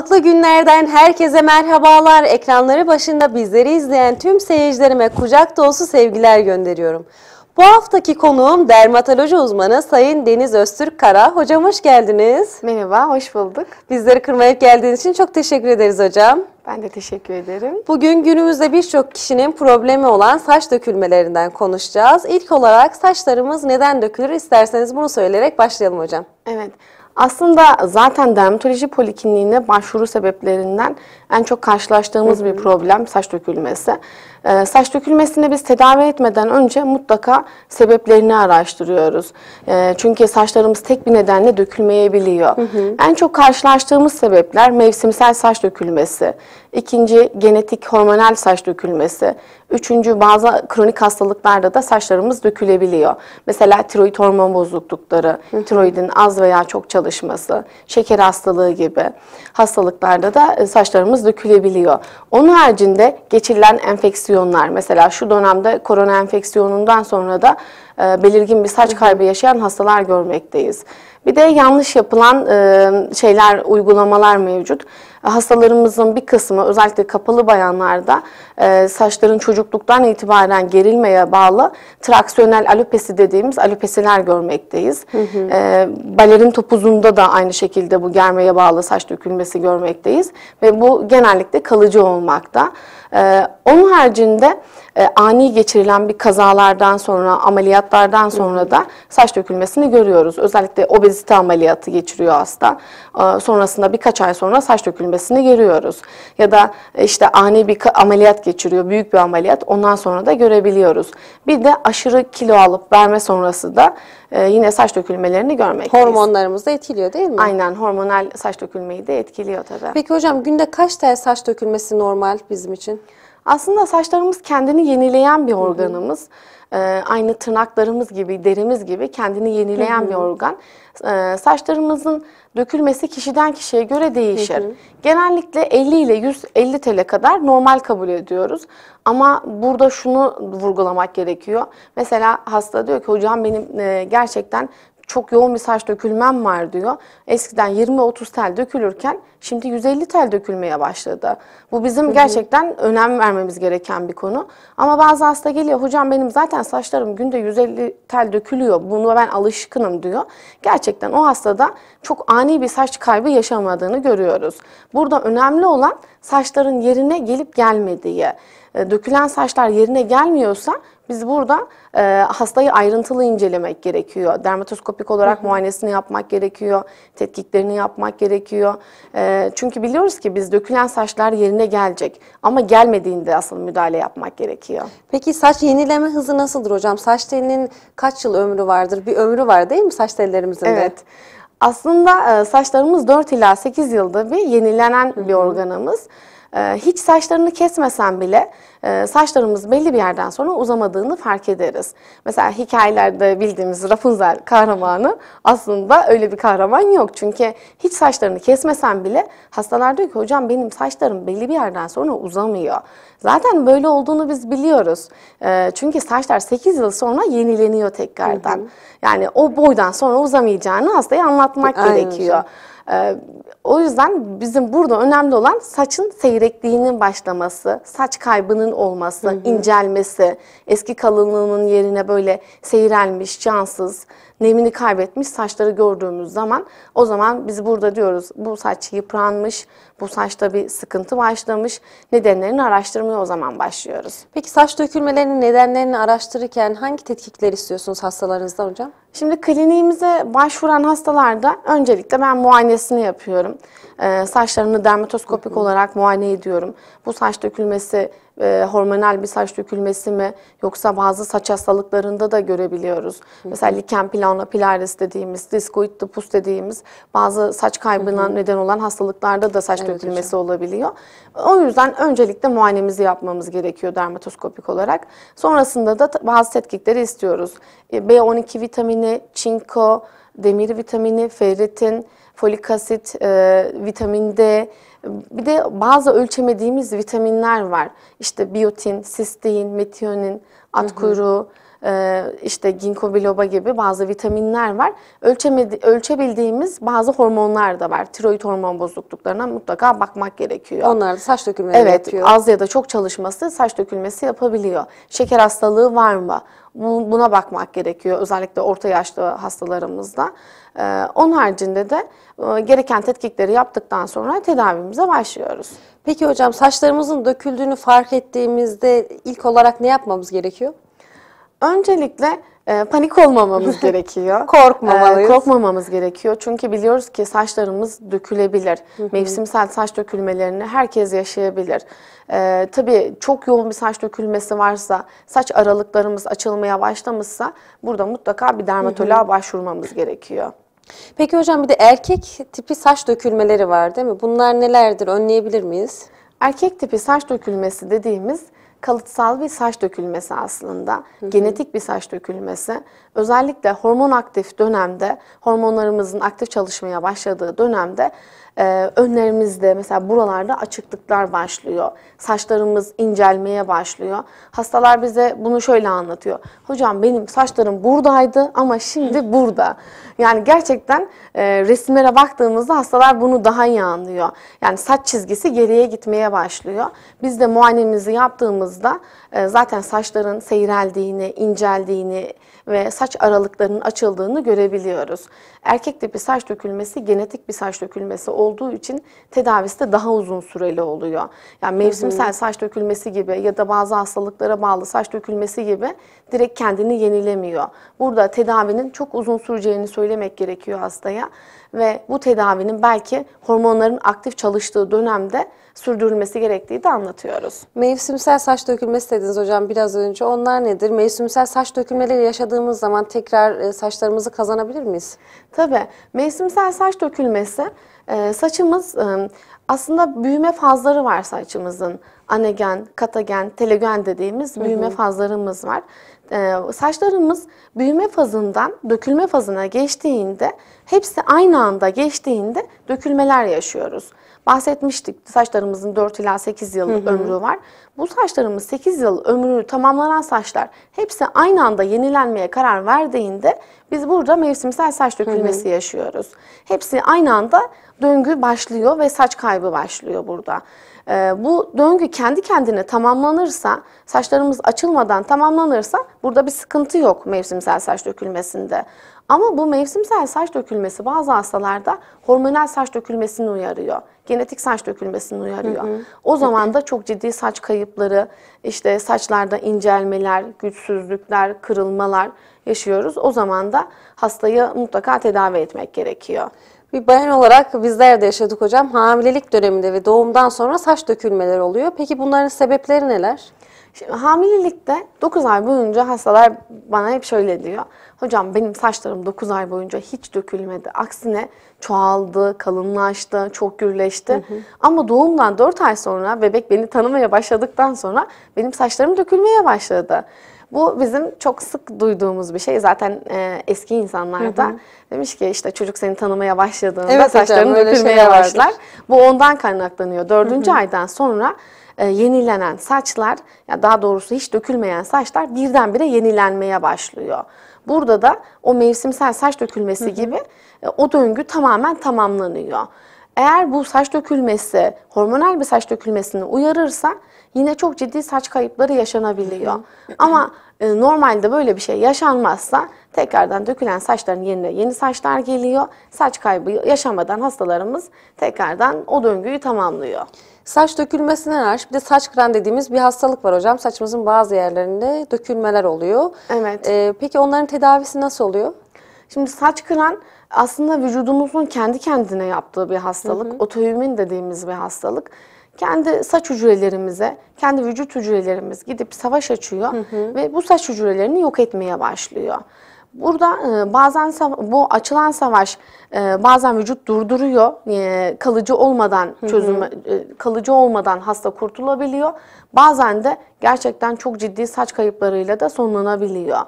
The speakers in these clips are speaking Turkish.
Sağlıklı günlerden herkese merhabalar. Ekranları başında bizleri izleyen tüm seyircilerime kucak dolusu sevgiler gönderiyorum. Bu haftaki konuğum dermatoloji uzmanı Sayın Deniz Öztürk Kara. Hocam hoş geldiniz. Merhaba, hoş bulduk. Bizleri kırmayıp geldiğiniz için çok teşekkür ederiz hocam. Ben de teşekkür ederim. Bugün günümüzde birçok kişinin problemi olan saç dökülmelerinden konuşacağız. İlk olarak saçlarımız neden dökülür isterseniz bunu söyleyerek başlayalım hocam. Evet. Aslında zaten dermatoloji polikliniğine başvuru sebeplerinden en çok karşılaştığımız hı hı. bir problem saç dökülmesi. Ee, saç dökülmesini biz tedavi etmeden önce mutlaka sebeplerini araştırıyoruz. Ee, çünkü saçlarımız tek bir nedenle dökülmeyebiliyor. Hı hı. En çok karşılaştığımız sebepler mevsimsel saç dökülmesi, ikinci genetik hormonal saç dökülmesi, üçüncü bazı kronik hastalıklarda da saçlarımız dökülebiliyor. Mesela tiroid hormon bozuklukları, hı hı. tiroidin az veya çok çalışması, şeker hastalığı gibi hastalıklarda da e, saçlarımız dökülebiliyor. Onun haricinde geçirilen enfeksiyon enfeksiyonlar mesela şu dönemde korona enfeksiyonundan sonra da e, belirgin bir saç kaybı yaşayan hastalar görmekteyiz. Bir de yanlış yapılan e, şeyler, uygulamalar mevcut. Hastalarımızın bir kısmı özellikle kapalı bayanlarda e, saçların çocukluktan itibaren gerilmeye bağlı traksiyonel alopesi dediğimiz alopesiler görmekteyiz. Hı hı. E, balerin topuzunda da aynı şekilde bu germeye bağlı saç dökülmesi görmekteyiz ve bu genellikle kalıcı olmakta. Ee, onun haricinde e, ani geçirilen bir kazalardan sonra, ameliyatlardan sonra da saç dökülmesini görüyoruz. Özellikle obezite ameliyatı geçiriyor hasta. Ee, sonrasında birkaç ay sonra saç dökülmesini görüyoruz. Ya da e, işte ani bir ameliyat geçiriyor, büyük bir ameliyat. Ondan sonra da görebiliyoruz. Bir de aşırı kilo alıp verme sonrası da e, yine saç dökülmelerini görmekteyiz. Hormonlarımız da etkiliyor değil mi? Aynen hormonal saç dökülmeyi de etkiliyor tabii. Peki hocam günde kaç tane saç dökülmesi normal bizim için? Aslında saçlarımız kendini yenileyen bir organımız. Ee, aynı tırnaklarımız gibi, derimiz gibi kendini yenileyen bir organ. Ee, saçlarımızın dökülmesi kişiden kişiye göre değişir. Genellikle 50 ile 150 TL kadar normal kabul ediyoruz. Ama burada şunu vurgulamak gerekiyor. Mesela hasta diyor ki hocam benim e, gerçekten çok yoğun bir saç dökülmem var diyor. Eskiden 20-30 tel dökülürken şimdi 150 tel dökülmeye başladı. Bu bizim gerçekten önem vermemiz gereken bir konu. Ama bazı hasta geliyor hocam benim zaten saçlarım günde 150 tel dökülüyor. Bunu ben alışkınım diyor. Gerçekten o hastada çok ani bir saç kaybı yaşamadığını görüyoruz. Burada önemli olan saçların yerine gelip gelmediği. E, dökülen saçlar yerine gelmiyorsa biz burada e, hastayı ayrıntılı incelemek gerekiyor. Dermatoskopik olarak hı hı. muayenesini yapmak gerekiyor, tetkiklerini yapmak gerekiyor. E, çünkü biliyoruz ki biz dökülen saçlar yerine gelecek ama gelmediğinde asıl müdahale yapmak gerekiyor. Peki saç yenileme hızı nasıldır hocam? Saç telinin kaç yıl ömrü vardır? Bir ömrü var değil mi saç tellerimizin evet. de? Evet. Aslında e, saçlarımız 4 ila 8 yılda bir yenilenen hı hı. bir organımız. Ee, hiç saçlarını kesmesen bile e, saçlarımız belli bir yerden sonra uzamadığını fark ederiz. Mesela hikayelerde bildiğimiz Rapunzel kahramanı aslında öyle bir kahraman yok. Çünkü hiç saçlarını kesmesen bile hastalar diyor ki hocam benim saçlarım belli bir yerden sonra uzamıyor. Zaten böyle olduğunu biz biliyoruz. Ee, çünkü saçlar 8 yıl sonra yenileniyor tekrardan. Hı hı. Yani o boydan sonra uzamayacağını hastaya anlatmak Aynen. gerekiyor. Ee, o yüzden bizim burada önemli olan saçın seyrekliğinin başlaması, saç kaybının olması, hı hı. incelmesi, eski kalınlığının yerine böyle seyrelmiş, cansız, nemini kaybetmiş saçları gördüğümüz zaman o zaman biz burada diyoruz bu saç yıpranmış, bu saçta bir sıkıntı başlamış. Nedenlerini araştırmaya o zaman başlıyoruz. Peki saç dökülmelerinin nedenlerini araştırırken hangi tetkikler istiyorsunuz hastalarınızdan hocam? Şimdi kliniğimize başvuran hastalarda öncelikle ben muayenesini yapıyorum. Ee, saçlarını dermatoskopik olarak muayene ediyorum. Bu saç dökülmesi e, hormonal bir saç dökülmesi mi yoksa bazı saç hastalıklarında da görebiliyoruz. Mesela liken plana pilaris dediğimiz, discoid lupus dediğimiz bazı saç kaybına neden olan hastalıklarda da saç evet dökülmesi hocam. olabiliyor. O yüzden öncelikle muayenemizi yapmamız gerekiyor dermatoskopik olarak. Sonrasında da bazı tetkikleri istiyoruz. E, B12 vitamini, çinko, demir vitamini, ferritin, folik asit, e, vitamin D, bir de bazı ölçemediğimiz vitaminler var. İşte biyotin, sistein, metionin, at kuyruğu, e, işte ginkgo biloba gibi bazı vitaminler var. Ölçemedi, ölçebildiğimiz bazı hormonlar da var. Tiroid hormon bozukluklarına mutlaka bakmak gerekiyor. Onlar da saç dökülmesi evet, yapıyor. Evet az ya da çok çalışması saç dökülmesi yapabiliyor. Şeker hastalığı var mı? Buna bakmak gerekiyor özellikle orta yaşlı hastalarımızda. Ee, onun haricinde de e, gereken tetkikleri yaptıktan sonra tedavimize başlıyoruz. Peki hocam saçlarımızın döküldüğünü fark ettiğimizde ilk olarak ne yapmamız gerekiyor? Öncelikle e, panik olmamamız gerekiyor. Korkmamalıyız. E, korkmamamız gerekiyor. Çünkü biliyoruz ki saçlarımız dökülebilir. Mevsimsel saç dökülmelerini herkes yaşayabilir. E, tabii çok yoğun bir saç dökülmesi varsa, saç aralıklarımız açılmaya başlamışsa burada mutlaka bir dermatoloğa başvurmamız gerekiyor. Peki hocam bir de erkek tipi saç dökülmeleri var değil mi? Bunlar nelerdir? Önleyebilir miyiz? Erkek tipi saç dökülmesi dediğimiz kalıtsal bir saç dökülmesi aslında. Hı hı. Genetik bir saç dökülmesi. Özellikle hormon aktif dönemde, hormonlarımızın aktif çalışmaya başladığı dönemde ee, önlerimizde mesela buralarda açıklıklar başlıyor. Saçlarımız incelmeye başlıyor. Hastalar bize bunu şöyle anlatıyor. Hocam benim saçlarım buradaydı ama şimdi burada. Yani gerçekten e, resimlere baktığımızda hastalar bunu daha iyi anlıyor. Yani saç çizgisi geriye gitmeye başlıyor. Biz de muayenemizi yaptığımızda e, zaten saçların seyreldiğini, inceldiğini ve saç aralıklarının açıldığını görebiliyoruz. Erkek tipi saç dökülmesi genetik bir saç dökülmesi olduğu için tedavisi de daha uzun süreli oluyor. Yani mevsimsel saç dökülmesi gibi ya da bazı hastalıklara bağlı saç dökülmesi gibi direkt kendini yenilemiyor. Burada tedavinin çok uzun süreceğini söylemek gerekiyor hastaya ve bu tedavinin belki hormonların aktif çalıştığı dönemde sürdürülmesi gerektiği de anlatıyoruz. Mevsimsel saç dökülmesi dediniz hocam biraz önce. Onlar nedir? Mevsimsel saç dökülmeleri yaşadığımız zaman tekrar e, saçlarımızı kazanabilir miyiz? Tabii. Mevsimsel saç dökülmesi e, saçımız e, aslında büyüme fazları var saçımızın. Anegen, katagen, telegen dediğimiz büyüme fazlarımız var. Ee, saçlarımız büyüme fazından dökülme fazına geçtiğinde hepsi aynı anda geçtiğinde dökülmeler yaşıyoruz. Bahsetmiştik saçlarımızın 4 ila 8 yıl ömrü var. Bu saçlarımız 8 yıl ömrünü tamamlanan saçlar hepsi aynı anda yenilenmeye karar verdiğinde biz burada mevsimsel saç dökülmesi hı hı. yaşıyoruz. Hepsi aynı anda döngü başlıyor ve saç kaybı başlıyor burada. Ee, bu döngü kendi kendine tamamlanırsa, saçlarımız açılmadan tamamlanırsa burada bir sıkıntı yok mevsimsel saç dökülmesinde. Ama bu mevsimsel saç dökülmesi bazı hastalarda hormonal saç dökülmesini uyarıyor. Genetik saç dökülmesini uyarıyor. Hı hı. O zaman da çok ciddi saç kayıpları, işte saçlarda incelmeler, güçsüzlükler, kırılmalar yaşıyoruz. O zaman da hastayı mutlaka tedavi etmek gerekiyor. Bir bayan olarak bizler de yaşadık hocam. Hamilelik döneminde ve doğumdan sonra saç dökülmeleri oluyor. Peki bunların sebepleri neler? Şimdi hamilelikte 9 ay boyunca hastalar bana hep şöyle diyor. Hocam benim saçlarım 9 ay boyunca hiç dökülmedi. Aksine çoğaldı, kalınlaştı, çok gürleşti. Hı hı. Ama doğumdan 4 ay sonra bebek beni tanımaya başladıktan sonra benim saçlarım dökülmeye başladı. Bu bizim çok sık duyduğumuz bir şey. Zaten e, eski insanlarda hı demiş ki işte çocuk seni tanımaya başladığında evet, saçların dökülmeye başlar. Bu ondan kaynaklanıyor. Dördüncü aydan sonra e, yenilenen saçlar ya daha doğrusu hiç dökülmeyen saçlar birdenbire yenilenmeye başlıyor. Burada da o mevsimsel saç dökülmesi hı hı. gibi e, o döngü tamamen tamamlanıyor. Eğer bu saç dökülmesi hormonal bir saç dökülmesini uyarırsa yine çok ciddi saç kayıpları yaşanabiliyor. Ama e, normalde böyle bir şey yaşanmazsa tekrardan dökülen saçların yerine yeni saçlar geliyor. Saç kaybı yaşamadan hastalarımız tekrardan o döngüyü tamamlıyor. Saç dökülmesine karşı bir de saç kıran dediğimiz bir hastalık var hocam. Saçımızın bazı yerlerinde dökülmeler oluyor. Evet. Ee, peki onların tedavisi nasıl oluyor? Şimdi saç kıran aslında vücudumuzun kendi kendine yaptığı bir hastalık. Hı hı. Otoimmün dediğimiz bir hastalık. Kendi saç hücrelerimize, kendi vücut hücrelerimiz gidip savaş açıyor hı hı. ve bu saç hücrelerini yok etmeye başlıyor. Burada e, bazen bu açılan savaş e, bazen vücut durduruyor. E, kalıcı olmadan çözüme kalıcı olmadan hasta kurtulabiliyor. Bazen de gerçekten çok ciddi saç kayıplarıyla da sonlanabiliyor.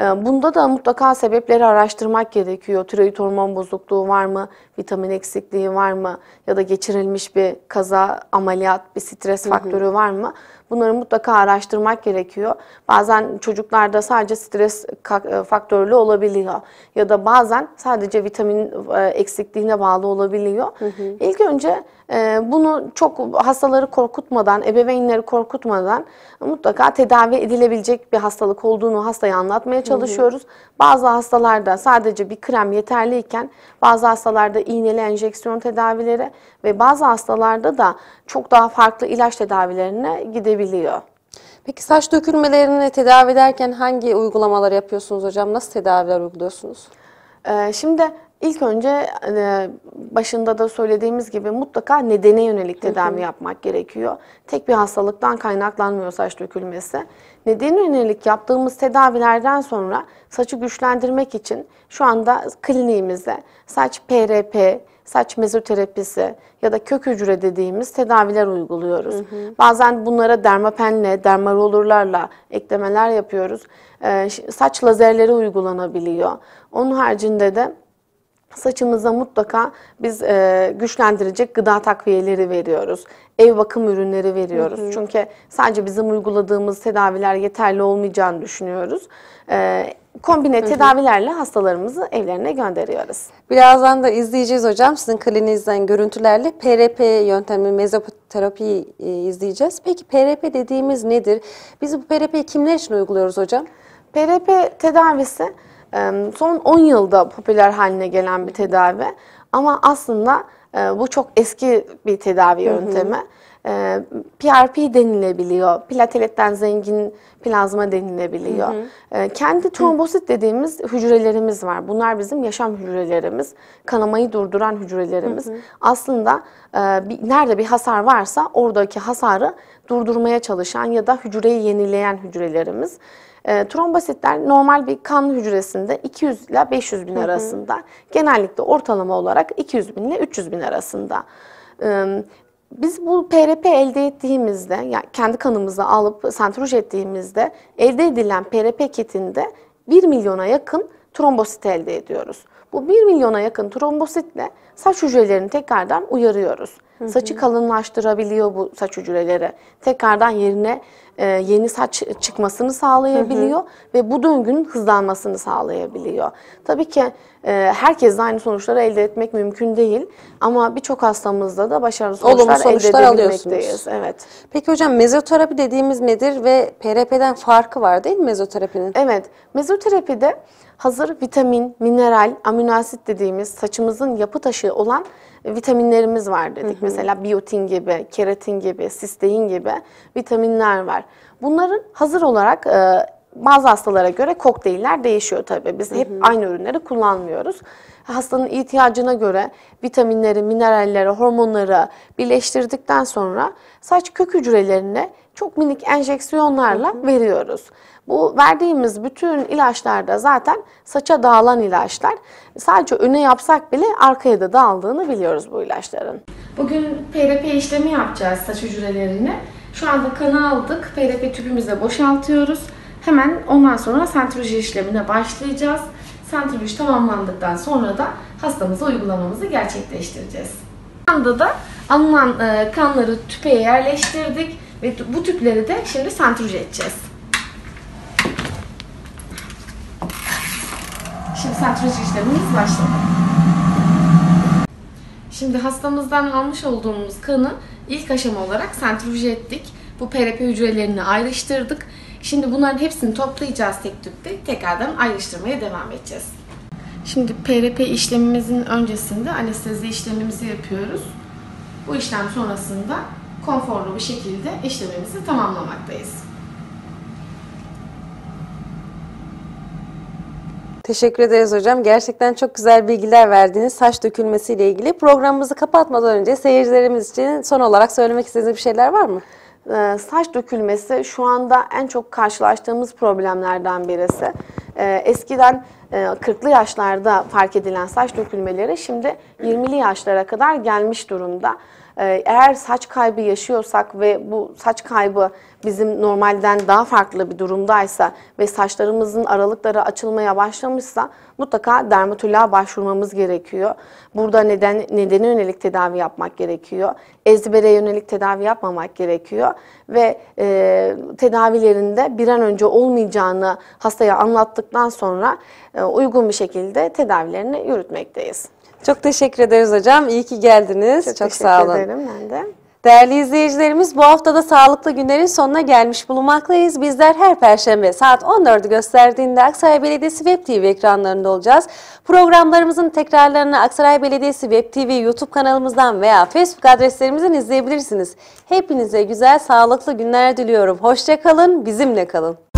Ee, bunda da mutlaka sebepleri araştırmak gerekiyor. Tiroid hormon bozukluğu var mı? Vitamin eksikliği var mı? Ya da geçirilmiş bir kaza, ameliyat, bir stres faktörü hı hı. var mı? Bunları mutlaka araştırmak gerekiyor. Bazen çocuklarda sadece stres e, faktörlü olabiliyor. Ya da bazen sadece vitamin e, eksikliğine bağlı olabiliyor. Hı hı. İlk önce ee, bunu çok hastaları korkutmadan, ebeveynleri korkutmadan mutlaka tedavi edilebilecek bir hastalık olduğunu hastaya anlatmaya çalışıyoruz. Hı hı. Bazı hastalarda sadece bir krem yeterliyken bazı hastalarda iğneli enjeksiyon tedavileri ve bazı hastalarda da çok daha farklı ilaç tedavilerine gidebiliyor. Peki saç dökülmelerini tedavi ederken hangi uygulamalar yapıyorsunuz hocam? Nasıl tedaviler uyguluyorsunuz? Ee, şimdi İlk önce hani, başında da söylediğimiz gibi mutlaka nedene yönelik tedavi yapmak gerekiyor. Tek bir hastalıktan kaynaklanmıyor saç dökülmesi. Nedene yönelik yaptığımız tedavilerden sonra saçı güçlendirmek için şu anda kliniğimizde saç PRP, saç mezoterapisi ya da kök hücre dediğimiz tedaviler uyguluyoruz. Hı hı. Bazen bunlara dermapenle, dermarolurlarla eklemeler yapıyoruz. Ee, saç lazerleri uygulanabiliyor. Onun haricinde de Saçımıza mutlaka biz e, güçlendirecek gıda takviyeleri veriyoruz. Ev bakım ürünleri veriyoruz. Hı hı. Çünkü sadece bizim uyguladığımız tedaviler yeterli olmayacağını düşünüyoruz. E, kombine hı hı. tedavilerle hastalarımızı evlerine gönderiyoruz. Birazdan da izleyeceğiz hocam sizin kliniğinizden görüntülerle PRP yöntemi mezoterapi e, izleyeceğiz. Peki PRP dediğimiz nedir? Biz bu PRP'yi kimler için uyguluyoruz hocam? PRP tedavisi son 10 yılda popüler haline gelen bir tedavi. Ama aslında e, bu çok eski bir tedavi yöntemi. PRP e, denilebiliyor. Plateletten zengin plazma denilebiliyor. E, kendi trombosit dediğimiz hücrelerimiz var. Bunlar bizim yaşam hücrelerimiz. Kanamayı durduran hücrelerimiz. Aslında bir, nerede bir hasar varsa oradaki hasarı durdurmaya çalışan ya da hücreyi yenileyen hücrelerimiz. E, trombositler normal bir kan hücresinde 200 ile 500 bin arasında. Hı hı. Genellikle ortalama olarak 200 bin ile 300 bin arasında. E, biz bu PRP elde ettiğimizde, yani kendi kanımızı alıp sentrifüj ettiğimizde elde edilen PRP kitinde 1 milyona yakın trombosit elde ediyoruz. Bu 1 milyona yakın trombositle saç hücrelerini tekrardan uyarıyoruz. Saçı kalınlaştırabiliyor bu saç hücreleri. Tekrardan yerine e, yeni saç çıkmasını sağlayabiliyor ve bu döngünün hızlanmasını sağlayabiliyor. Tabii ki e, herkes aynı sonuçları elde etmek mümkün değil ama birçok hastamızda da başarılı sonuçlar, Olumlu sonuçlar elde edebilmekteyiz. Evet. Peki hocam mezoterapi dediğimiz nedir ve PRP'den farkı var değil mi mezoterapinin? Evet. Mezoterapide hazır vitamin, mineral, amino asit dediğimiz saçımızın yapı taşı olan vitaminlerimiz var dedik. Hı hı. Mesela biyotin gibi, keratin gibi, sistein gibi vitaminler var. Bunların hazır olarak e, bazı hastalara göre kokteyller değişiyor tabii. Biz hep hı hı. aynı ürünleri kullanmıyoruz hastanın ihtiyacına göre vitaminleri, mineralleri, hormonları birleştirdikten sonra saç kök hücrelerine çok minik enjeksiyonlarla hı hı. veriyoruz. Bu verdiğimiz bütün ilaçlarda zaten saça dağılan ilaçlar. Sadece öne yapsak bile arkaya da dağıldığını biliyoruz bu ilaçların. Bugün PRP işlemi yapacağız saç hücrelerini. Şu anda kanı aldık. PRP tüpümüze boşaltıyoruz. Hemen ondan sonra sentroloji işlemine başlayacağız santrifüj tamamlandıktan sonra da hastamıza uygulamamızı gerçekleştireceğiz. Anda da alınan e, kanları tüpe yerleştirdik ve bu tüpleri de şimdi santrifüj edeceğiz. Şimdi santrifüj işlemimiz başladı. Şimdi hastamızdan almış olduğumuz kanı ilk aşama olarak sentrifüje ettik. Bu PRP hücrelerini ayrıştırdık Şimdi bunların hepsini toplayacağız tek tüpte. Tekrardan ayrıştırmaya devam edeceğiz. Şimdi PRP işlemimizin öncesinde anestezi işlemimizi yapıyoruz. Bu işlem sonrasında konforlu bir şekilde işlemimizi tamamlamaktayız. Teşekkür ederiz hocam. Gerçekten çok güzel bilgiler verdiğiniz saç dökülmesiyle ilgili. Programımızı kapatmadan önce seyircilerimiz için son olarak söylemek istediğiniz bir şeyler var mı? Ee, saç dökülmesi şu anda en çok karşılaştığımız problemlerden birisi. Ee, eskiden e, 40'lı yaşlarda fark edilen saç dökülmeleri şimdi 20'li yaşlara kadar gelmiş durumda. Ee, eğer saç kaybı yaşıyorsak ve bu saç kaybı bizim normalden daha farklı bir durumdaysa ve saçlarımızın aralıkları açılmaya başlamışsa mutlaka dermatoloğa başvurmamız gerekiyor. Burada neden nedeni yönelik tedavi yapmak gerekiyor. Ezbere yönelik tedavi yapmamak gerekiyor ve e, tedavilerinde bir an önce olmayacağını hastaya anlattıktan sonra e, uygun bir şekilde tedavilerini yürütmekteyiz. Çok teşekkür ederiz hocam. İyi ki geldiniz. Çok, Çok sağ olun. ederim ben de. Değerli izleyicilerimiz bu haftada sağlıklı günlerin sonuna gelmiş bulunmaktayız. Bizler her perşembe saat 14'ü gösterdiğinde Aksaray Belediyesi Web TV ekranlarında olacağız. Programlarımızın tekrarlarını Aksaray Belediyesi Web TV YouTube kanalımızdan veya Facebook adreslerimizden izleyebilirsiniz. Hepinize güzel sağlıklı günler diliyorum. Hoşçakalın, bizimle kalın.